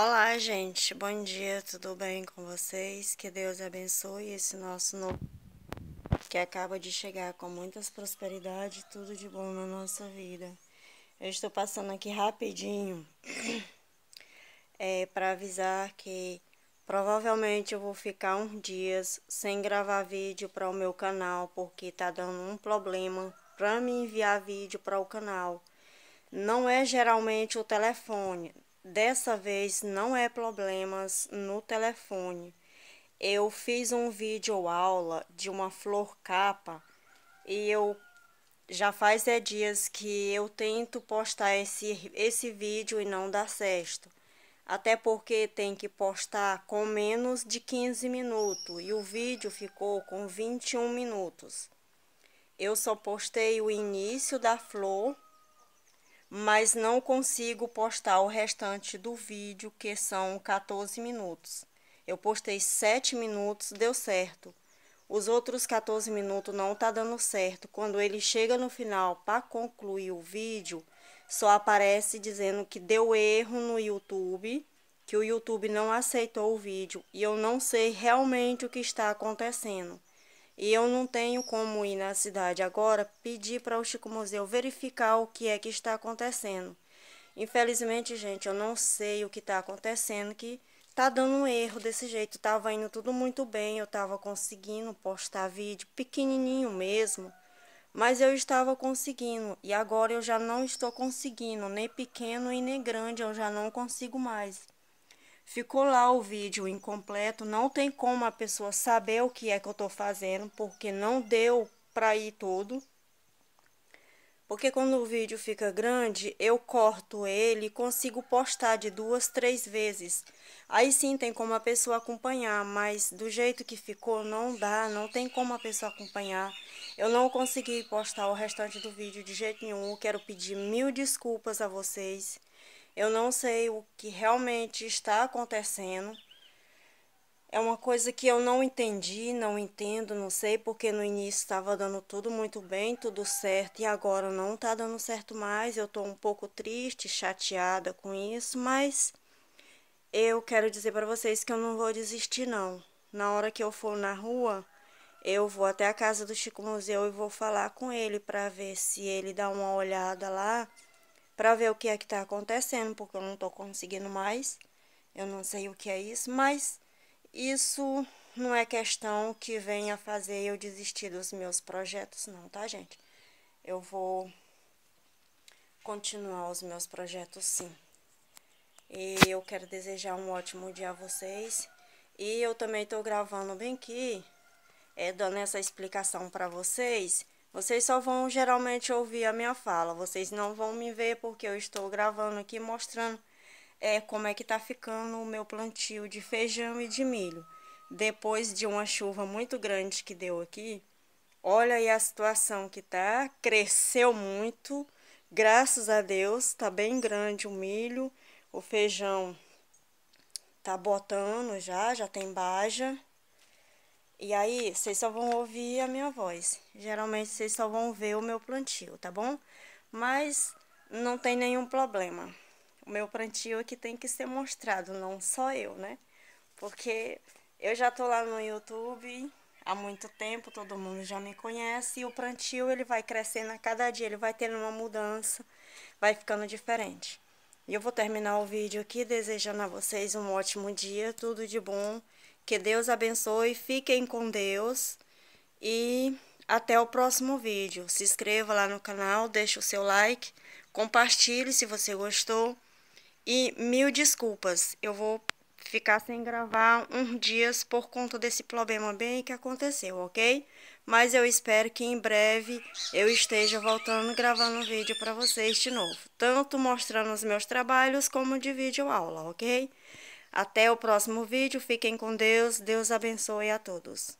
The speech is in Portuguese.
Olá, gente. Bom dia. Tudo bem com vocês? Que Deus abençoe esse nosso novo que acaba de chegar com muitas prosperidade e tudo de bom na nossa vida. Eu estou passando aqui rapidinho é, para avisar que provavelmente eu vou ficar uns dias sem gravar vídeo para o meu canal porque tá dando um problema para me enviar vídeo para o canal. Não é geralmente o telefone, Dessa vez não é problemas no telefone. Eu fiz um vídeo aula de uma flor capa e eu já faz 10 é dias que eu tento postar esse, esse vídeo e não dá certo. Até porque tem que postar com menos de 15 minutos e o vídeo ficou com 21 minutos. Eu só postei o início da flor mas não consigo postar o restante do vídeo, que são 14 minutos. Eu postei 7 minutos, deu certo. Os outros 14 minutos não tá dando certo. Quando ele chega no final para concluir o vídeo, só aparece dizendo que deu erro no YouTube, que o YouTube não aceitou o vídeo e eu não sei realmente o que está acontecendo. E eu não tenho como ir na cidade agora pedir para o Chico Museu verificar o que é que está acontecendo. Infelizmente, gente, eu não sei o que está acontecendo, que está dando um erro desse jeito. Tava indo tudo muito bem, eu tava conseguindo postar vídeo pequenininho mesmo, mas eu estava conseguindo. E agora eu já não estou conseguindo, nem pequeno e nem grande, eu já não consigo mais ficou lá o vídeo incompleto, não tem como a pessoa saber o que é que eu tô fazendo, porque não deu para ir todo. Porque quando o vídeo fica grande, eu corto ele e consigo postar de duas, três vezes. Aí sim tem como a pessoa acompanhar, mas do jeito que ficou não dá, não tem como a pessoa acompanhar. Eu não consegui postar o restante do vídeo de jeito nenhum, quero pedir mil desculpas a vocês. Eu não sei o que realmente está acontecendo. É uma coisa que eu não entendi, não entendo, não sei, porque no início estava dando tudo muito bem, tudo certo, e agora não está dando certo mais. Eu estou um pouco triste, chateada com isso, mas eu quero dizer para vocês que eu não vou desistir não. Na hora que eu for na rua, eu vou até a casa do Chico Museu e vou falar com ele para ver se ele dá uma olhada lá para ver o que é que tá acontecendo, porque eu não tô conseguindo mais. Eu não sei o que é isso, mas isso não é questão que venha fazer eu desistir dos meus projetos, não, tá, gente? Eu vou continuar os meus projetos sim. E eu quero desejar um ótimo dia a vocês. E eu também tô gravando bem aqui, é, dando essa explicação para vocês vocês só vão geralmente ouvir a minha fala, vocês não vão me ver porque eu estou gravando aqui mostrando é, como é que tá ficando o meu plantio de feijão e de milho. Depois de uma chuva muito grande que deu aqui, olha aí a situação que tá, cresceu muito, graças a Deus, tá bem grande o milho, o feijão tá botando já, já tem baja. E aí, vocês só vão ouvir a minha voz. Geralmente, vocês só vão ver o meu plantio, tá bom? Mas não tem nenhum problema. O meu plantio aqui é que tem que ser mostrado, não só eu, né? Porque eu já tô lá no YouTube há muito tempo, todo mundo já me conhece. E o plantio, ele vai crescendo a cada dia, ele vai tendo uma mudança, vai ficando diferente. E eu vou terminar o vídeo aqui desejando a vocês um ótimo dia, tudo de bom que Deus abençoe, fiquem com Deus e até o próximo vídeo. Se inscreva lá no canal, deixe o seu like, compartilhe se você gostou. E mil desculpas, eu vou ficar sem gravar uns dias por conta desse problema bem que aconteceu, ok? Mas eu espero que em breve eu esteja voltando gravando vídeo para vocês de novo. Tanto mostrando os meus trabalhos como de vídeo aula, ok? Até o próximo vídeo. Fiquem com Deus. Deus abençoe a todos.